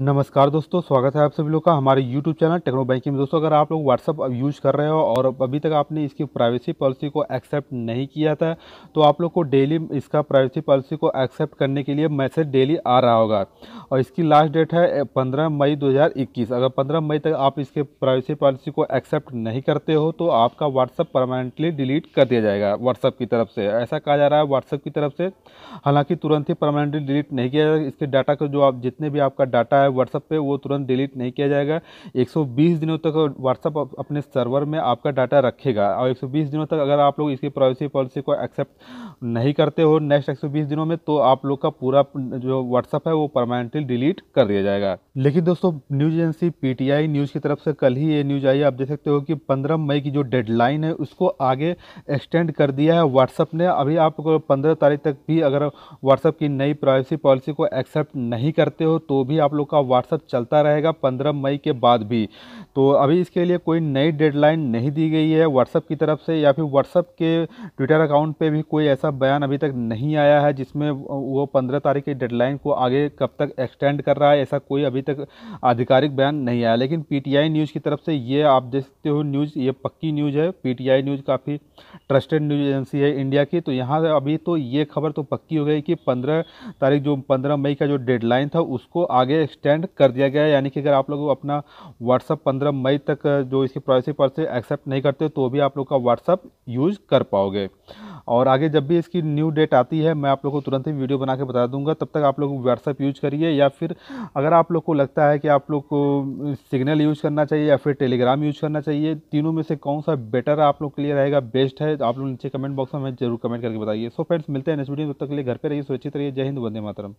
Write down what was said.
नमस्कार दोस्तों स्वागत है आप सभी लोग का हमारे YouTube चैनल टेक्नो बैंकिंग में दोस्तों अगर आप लोग WhatsApp अब यूज़ कर रहे हो और अभी तक आपने इसकी प्राइवेसी पॉलिसी को एक्सेप्ट नहीं किया था तो आप लोग को डेली इसका प्राइवेसी पॉलिसी को एक्सेप्ट करने के लिए मैसेज डेली आ रहा होगा और इसकी लास्ट डेट है पंद्रह मई 2021 अगर पंद्रह मई तक आप इसके प्राइवेसी पॉलिसी को एक्सेप्ट नहीं करते हो तो आपका व्हाट्सअप परमानेंटली डिलीट कर दिया जाएगा व्हाट्सअप की तरफ से ऐसा कहा जा रहा है व्हाट्सअप की तरफ से हालाँकि तुरंत ही परमानेंटली डिलीट नहीं किया जाएगा इसके डाटा को जो आप जितने भी आपका डाटा है है व्हाट्सअप पे वो तुरंत डिलीट नहीं किया जाएगा 120 दिनों तक व्हाट्सअप अपने सर्वर में आपका डाटा रखेगा और 120 दिनों तक अगर आप लोग इसकी प्राइवेसी पॉलिसी को एक्सेप्ट नहीं करते हो नेक्स्ट 120 दिनों में तो आप लोग का पूरा जो व्हाट्सअप है वो परमानेंटली डिलीट कर दिया जाएगा लेकिन दोस्तों न्यूज़ एजेंसी पीटीआई न्यूज़ की तरफ से कल ही ये न्यूज़ आई है आप देख सकते हो कि पंद्रह मई की जो डेडलाइन है उसको आगे एक्सटेंड कर दिया है व्हाट्सअप ने अभी आप पंद्रह तारीख तक भी अगर व्हाट्सअप की नई प्राइवेसी पॉलिसी को एक्सेप्ट नहीं करते हो तो भी आप लोग का आपका व्हाट्सअप चलता रहेगा पंद्रह मई के बाद भी तो अभी इसके लिए कोई नई डेडलाइन नहीं दी गई है व्हाट्सअप की तरफ से या फिर व्हाट्सअप के ट्विटर अकाउंट पे भी कोई ऐसा बयान अभी तक नहीं आया है जिसमें वो पंद्रह तारीख की डेडलाइन को आगे कब तक एक्सटेंड कर रहा है ऐसा कोई अभी तक आधिकारिक बयान नहीं आया लेकिन पीटीआई न्यूज़ की तरफ से ये आप देख सकते हो न्यूज़ ये पक्की न्यूज़ है पीटीआई न्यूज़ काफ़ी ट्रस्टेड न्यूज़ एजेंसी है इंडिया की तो यहाँ अभी तो ये खबर तो पक्की हो गई कि पंद्रह तारीख जो पंद्रह मई का जो डेडलाइन था उसको आगे एक्सटेंड एक्सटेंड कर दिया गया है यानी कि अगर आप लोग अपना व्हाट्सअप पंद्रह मई तक जो इसकी प्राइवेसी पॉलिसी एक्सेप्ट नहीं करते तो भी आप लोग का व्हाट्सअप यूज़ कर पाओगे और आगे जब भी इसकी न्यू डेट आती है मैं आप लोग को तुरंत ही वीडियो बना के बता दूंगा तब तक आप लोग व्हाट्सअप यूज करिए या फिर अगर आप लोग को लगता है कि आप लोग को सिग्नल यूज करना चाहिए या फिर टेलीग्राम यूज करना चाहिए तीनों में से कौन सा बेटर आप लोग के लिए रहेगा बेस्ट है तो आप लोग नीचे कमेंट बॉक्स में हमें जरूर कमेंट करके बताइए सो फ्रेंड्स मिलते हैं नेक्स्ट वीडियो तब तक के लिए घर पर रहिए सुरक्षित रहिए जय हिंद वंदे मातरम